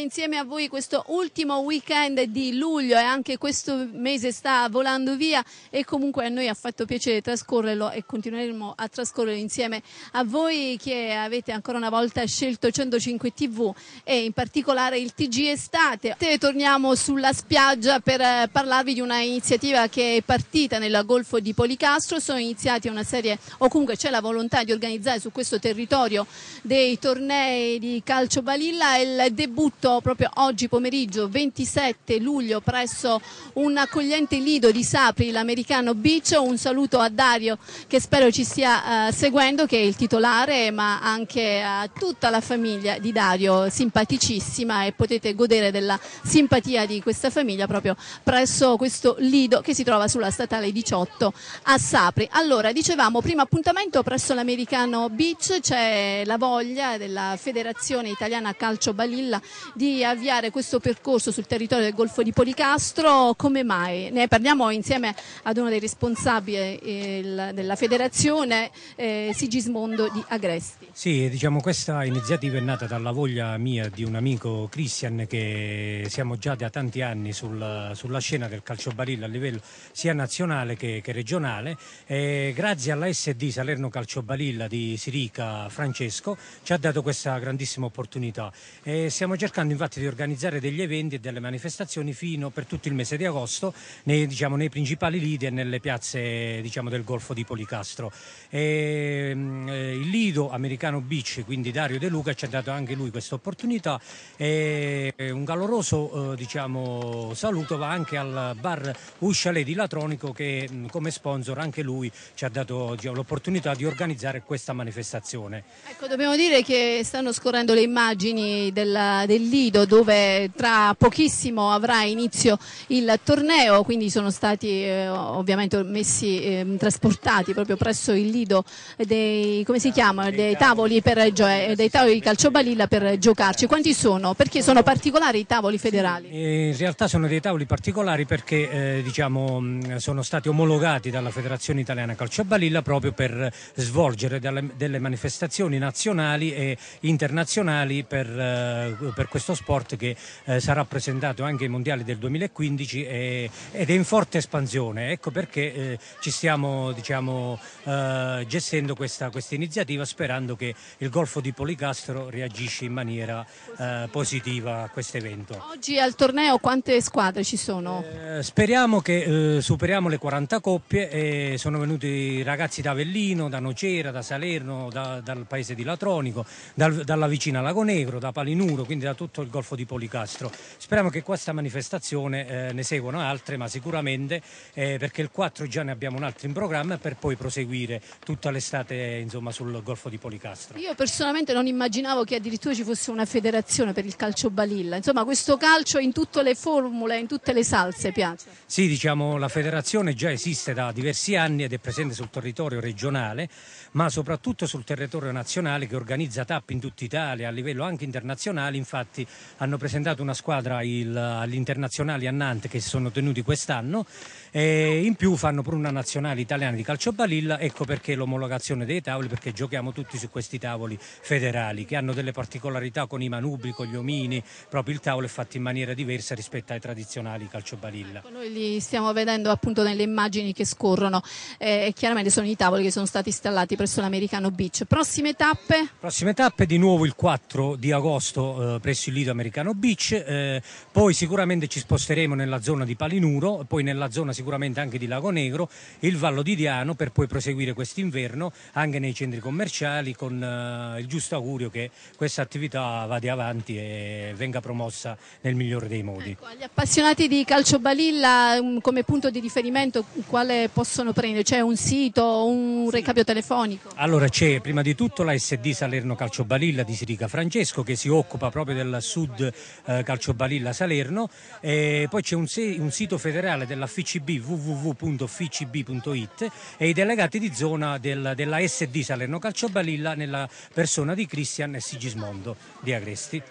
insieme a voi questo ultimo weekend di luglio e anche questo mese sta volando via e comunque a noi ha fatto piacere trascorrerlo e continueremo a trascorrerlo insieme a voi che avete ancora una volta scelto 105 TV e in particolare il TG Estate. Torniamo sulla spiaggia per eh, parlarvi di una iniziativa che è partita nel Golfo di Policastro, sono iniziati una serie o comunque c'è la volontà di organizzare su questo territorio dei tornei di calcio balilla il debutto avuto proprio oggi pomeriggio 27 luglio presso un accogliente lido di Sapri, l'americano Beach. Un saluto a Dario che spero ci stia eh, seguendo, che è il titolare, ma anche a tutta la famiglia di Dario, simpaticissima e potete godere della simpatia di questa famiglia proprio presso questo lido che si trova sulla statale 18 a Sapri. Allora, dicevamo, primo appuntamento presso l'americano Beach, c'è la voglia della Federazione Italiana Calcio Balilla di avviare questo percorso sul territorio del Golfo di Policastro, come mai? Ne parliamo insieme ad uno dei responsabili eh, il, della federazione, eh, Sigismondo di Agresti. Sì, diciamo questa iniziativa è nata dalla voglia mia di un amico Christian che siamo già da tanti anni sul, sulla scena del calcio calciobarile a livello sia nazionale che, che regionale e grazie alla SD Salerno Calcio Balilla di Sirica Francesco ci ha dato questa grandissima opportunità e stiamo cercando cercheranno infatti di organizzare degli eventi e delle manifestazioni fino per tutto il mese di agosto nei, diciamo, nei principali lidi e nelle piazze diciamo, del Golfo di Policastro. E, mm, eh, il lido americano Beach, quindi Dario De Luca, ci ha dato anche lui questa opportunità. E, eh, un caloroso eh, diciamo, saluto va anche al bar Usciale di Latronico che mm, come sponsor anche lui ci ha dato diciamo, l'opportunità di organizzare questa manifestazione. Ecco, dobbiamo dire che stanno scorrendo le immagini della, del lido Lido dove tra pochissimo avrà inizio il torneo, quindi sono stati eh, ovviamente messi, eh, trasportati proprio presso il Lido dei, chiama, dei, tavoli, per, dei tavoli di calciobalilla per giocarci. Quanti sono? Perché sono particolari i tavoli federali? Sì, eh, in realtà sono dei tavoli particolari perché eh, diciamo, sono stati omologati dalla Federazione Italiana Calcio Balilla proprio per svolgere delle, delle manifestazioni nazionali e internazionali per, eh, per questo questo sport che eh, sarà presentato anche ai mondiali del 2015 e, eh, ed è in forte espansione. Ecco perché eh, ci stiamo diciamo, eh, gestendo questa, questa, iniziativa sperando che il Golfo di Policastro reagisce in maniera eh, positiva a questo evento. Oggi al torneo quante squadre ci sono? Eh, speriamo che superiamo le 40 coppie. sono venuti ragazzi da Avellino, da Nocera, da Salerno, da, dal paese di Latronico, dal, dalla vicina Lago Negro, da Palinuro, quindi da tutto tutto il Golfo di Policastro. Speriamo che questa manifestazione eh, ne seguano altre, ma sicuramente eh, perché il 4 già ne abbiamo un altro in programma per poi proseguire tutta l'estate eh, insomma, sul Golfo di Policastro. Io personalmente non immaginavo che addirittura ci fosse una federazione per il calcio balilla. Insomma, questo calcio in tutte le formule, in tutte le salse piace. Sì, diciamo la federazione già esiste da diversi anni ed è presente sul territorio regionale, ma soprattutto sul territorio nazionale che organizza tappe in tutta Italia a livello anche internazionale. Infatti, hanno presentato una squadra all'internazionale agli a Nantes che si sono tenuti quest'anno e in più fanno pure una nazionale italiana di calcio balilla, ecco perché l'omologazione dei tavoli, perché giochiamo tutti su questi tavoli federali che hanno delle particolarità con i manubri, con gli omini, proprio il tavolo è fatto in maniera diversa rispetto ai tradizionali calcio balilla. Ecco, noi li stiamo vedendo appunto nelle immagini che scorrono, eh, chiaramente sono i tavoli che sono stati installati presso l'americano beach. Prossime tappe? Prossime tappe di nuovo il 4 di agosto eh, presso il lido americano beach, eh, poi sicuramente ci sposteremo nella zona di Palinuro, poi nella zona sicuramente anche di Lago Negro, il Vallo di Diano per poi proseguire quest'inverno anche nei centri commerciali con eh, il giusto augurio che questa attività vada avanti e venga promossa nel migliore dei modi. Ecco, agli appassionati di calcio balilla um, come punto di riferimento quale possono prendere? C'è un sito, un sì. recapito telefonico? Allora c'è prima di tutto la SD Salerno Calcio Balilla di Sirica Francesco che si occupa proprio del Sud eh, Balilla Salerno. E poi c'è un, un, sito federale della dell'AFCB www.fcb.it e i delegati di zona del, della SD Salerno Calcio Balilla nella persona di Cristian e Sigismondo di Agresti.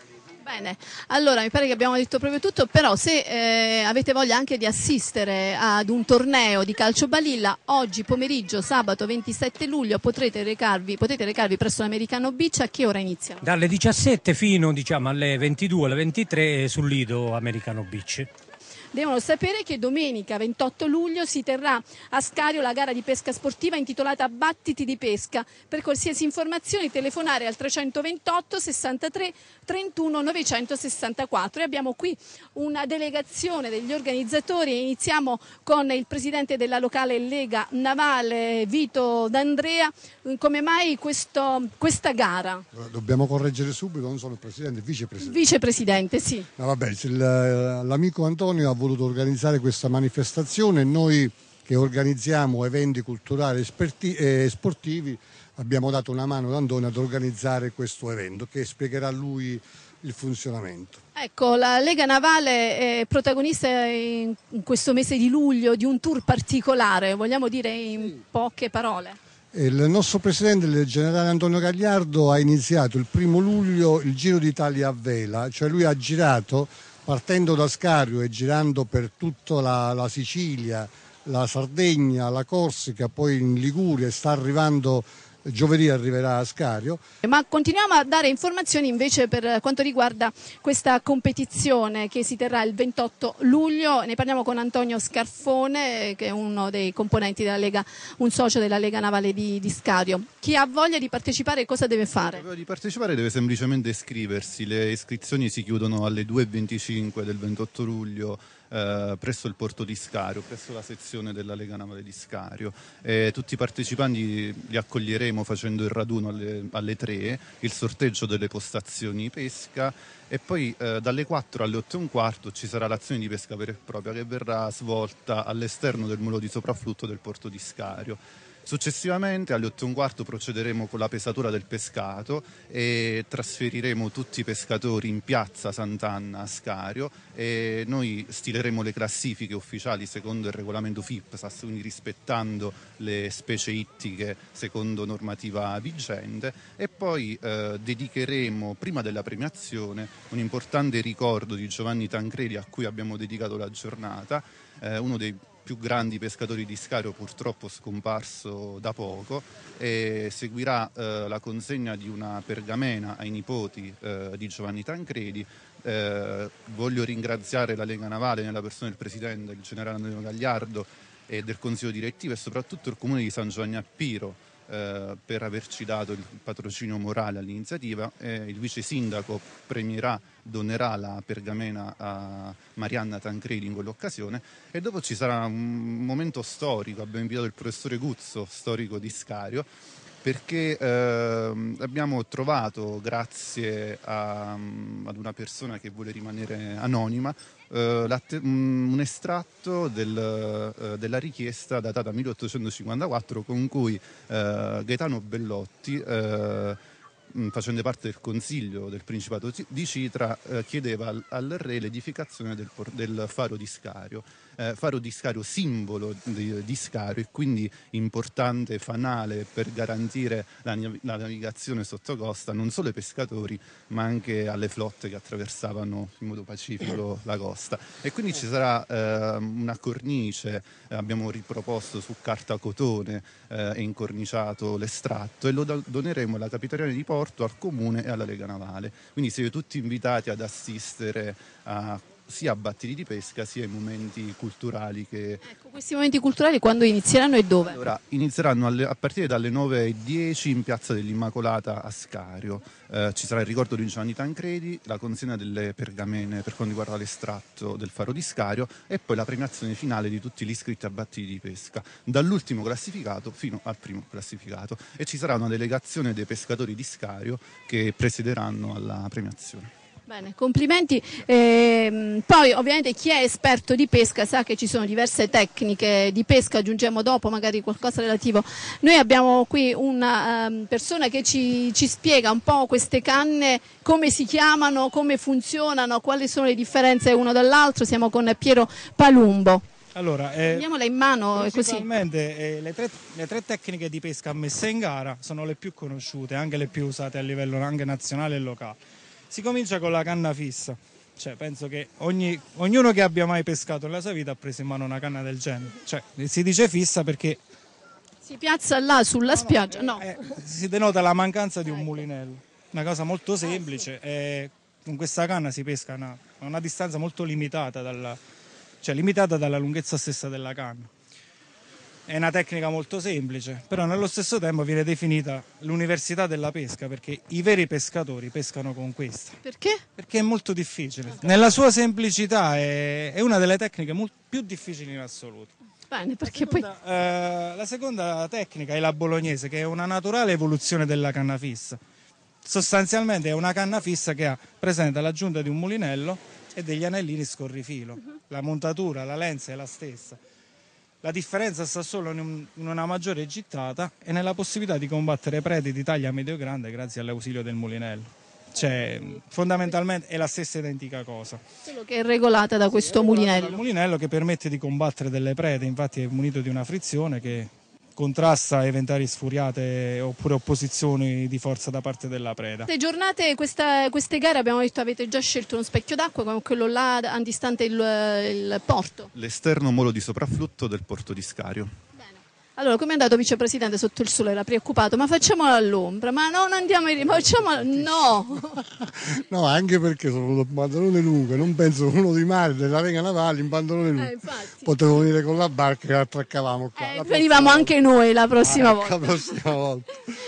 Bene, allora mi pare che abbiamo detto proprio tutto, però se eh, avete voglia anche di assistere ad un torneo di calcio balilla, oggi pomeriggio, sabato 27 luglio, potrete recarvi, potete recarvi presso l'Americano Beach, a che ora inizia? Dalle 17 fino diciamo, alle 22, alle 23 eh, sul Lido Americano Beach devono sapere che domenica 28 luglio si terrà a Scario la gara di pesca sportiva intitolata Battiti di pesca. Per qualsiasi informazione telefonare al 328 63 31 964 e abbiamo qui una delegazione degli organizzatori. Iniziamo con il presidente della locale Lega Navale Vito D'Andrea. Come mai questo, questa gara? Dobbiamo correggere subito, non sono il presidente, il vicepresidente. Vicepresidente, sì. No, eh, l'amico Antonio ha voluto organizzare questa manifestazione. Noi che organizziamo eventi culturali e sportivi abbiamo dato una mano ad Andone ad organizzare questo evento che spiegherà lui il funzionamento. Ecco, la Lega Navale è protagonista in questo mese di luglio di un tour particolare, vogliamo dire in sì. poche parole? Il nostro presidente, il generale Antonio Gagliardo, ha iniziato il primo luglio il Giro d'Italia a vela, cioè lui ha girato partendo da Scario e girando per tutta la, la Sicilia, la Sardegna, la Corsica, poi in Liguria, sta arrivando giovedì arriverà a Scario. Ma continuiamo a dare informazioni invece per quanto riguarda questa competizione che si terrà il 28 luglio, ne parliamo con Antonio Scarfone che è uno dei componenti della Lega, un socio della Lega Navale di, di Scario. Chi ha voglia di partecipare cosa deve fare? Chi ha voglia di partecipare deve semplicemente iscriversi, le iscrizioni si chiudono alle 2.25 del 28 luglio eh, presso il porto di Scario, presso la sezione della Lega Navale di Scario. Eh, tutti i partecipanti li accoglieremo facendo il raduno alle, alle 3, il sorteggio delle postazioni pesca e poi eh, dalle 4 alle 8 e un quarto ci sarà l'azione di pesca vera e propria che verrà svolta all'esterno del muro di soprafflutto del porto di Scario. Successivamente alle 8 e un quarto procederemo con la pesatura del pescato e trasferiremo tutti i pescatori in piazza Sant'Anna a Scario e noi stileremo le classifiche ufficiali secondo il regolamento FIPSAS, quindi rispettando le specie ittiche secondo normativa vigente e poi eh, dedicheremo prima della premiazione un importante ricordo di Giovanni Tancredi a cui abbiamo dedicato la giornata, eh, uno dei più grandi pescatori di Scario, purtroppo scomparso da poco, e seguirà eh, la consegna di una pergamena ai nipoti eh, di Giovanni Tancredi. Eh, voglio ringraziare la Lega Navale nella persona del Presidente, il generale Antonio Gagliardo e del Consiglio direttivo e soprattutto il Comune di San Giovanni Appiro eh, per averci dato il patrocinio morale all'iniziativa. Eh, il vice sindaco premierà, donerà la pergamena a Marianna Tancredi in quell'occasione e dopo ci sarà un momento storico, abbiamo invitato il professore Guzzo, storico di Scario, perché eh, abbiamo trovato, grazie a, ad una persona che vuole rimanere anonima, eh, un estratto del, eh, della richiesta datata 1854 con cui eh, Gaetano Bellotti, eh, facendo parte del consiglio del Principato di Citra, eh, chiedeva al, al re l'edificazione del, del faro di Scario eh, faro di scaro, simbolo di, di, Scario e quindi importante fanale per garantire la, la navigazione sotto costa non solo ai pescatori ma anche alle flotte che attraversavano in modo pacifico la costa. E quindi ci sarà eh, una cornice, abbiamo riproposto su carta cotone eh, e eh, incorniciato l'estratto e lo doneremo alla Capitaliana di Porto, al Comune e alla Lega Navale. Quindi siete tutti invitati ad assistere a sia a battiti di pesca sia ai momenti culturali. Che... Ecco, questi momenti culturali quando inizieranno e dove? Allora, inizieranno alle, a partire dalle 9.10 in piazza dell'Immacolata a Scario. Eh, ci sarà il ricordo di Giovanni Tancredi, la consegna delle pergamene per quanto riguarda l'estratto del faro di Scario e poi la premiazione finale di tutti gli iscritti a battiti di pesca, dall'ultimo classificato fino al primo classificato. E ci sarà una delegazione dei pescatori di Scario che presiederanno alla premiazione. Bene, complimenti. Eh, poi ovviamente chi è esperto di pesca sa che ci sono diverse tecniche di pesca, aggiungiamo dopo magari qualcosa relativo. Noi abbiamo qui una um, persona che ci, ci, spiega un po' queste canne, come si chiamano, come funzionano, quali sono le differenze uno dall'altro. Siamo con Piero Palumbo. Allora, eh, in mano così. Eh, le, tre, le tre tecniche di pesca messe in gara sono le più conosciute, anche le più usate a livello anche nazionale e locale si comincia con la canna fissa. Cioè, penso che ogni, ognuno che abbia mai pescato nella sua vita ha preso in mano una canna del genere. Cioè, si dice fissa perché... Si piazza là sulla no, spiaggia, eh, no. Eh, Eh, si denota la mancanza di un ecco. mulinello. Una cosa molto semplice. Eh, con questa canna si pesca a una, una distanza molto limitata dalla, cioè limitata dalla lunghezza stessa della canna. È una tecnica molto semplice, però nello stesso tempo viene definita l'università della pesca perché i veri pescatori pescano con questa. Perché? Perché è molto difficile. Okay. Nella sua semplicità è, è una delle tecniche molto, più difficili in assoluto. Bene, perché la seconda, poi... Eh, la seconda tecnica è la bolognese, che è una naturale evoluzione della canna fissa. Sostanzialmente è una canna fissa che ha presente l'aggiunta di un mulinello e degli anellini scorrifilo. Uh mhm. -huh. La montatura, la lenza è la stessa la differenza sta solo in, una maggiore gittata e nella possibilità di combattere preti di taglia medio-grande grazie all'ausilio del mulinello. Cioè, fondamentalmente è la stessa identica cosa. Solo che è regolata da questo mulinello. Il mulinello che permette di combattere delle prede, infatti è munito di una frizione che contrasta eventuali sfuriate oppure opposizioni di forza da parte della preda. Queste giornate, questa, queste gare abbiamo detto avete già scelto uno specchio d'acqua come quello là antistante il, il porto. L'esterno molo di soprafflutto del porto di Scario. Allora, come è andato vicepresidente sotto il sole? Era preoccupato, ma facciamolo all'ombra, ma non andiamo in ma facciamo no! no, anche perché sono un pantalone lungo, non penso uno di mare della Vega Navale in pantalone lungo. Eh, Potevo venire con la barca che attraccavamo qua. Eh, venivamo anche noi la prossima ah, volta. Ecco, la prossima volta.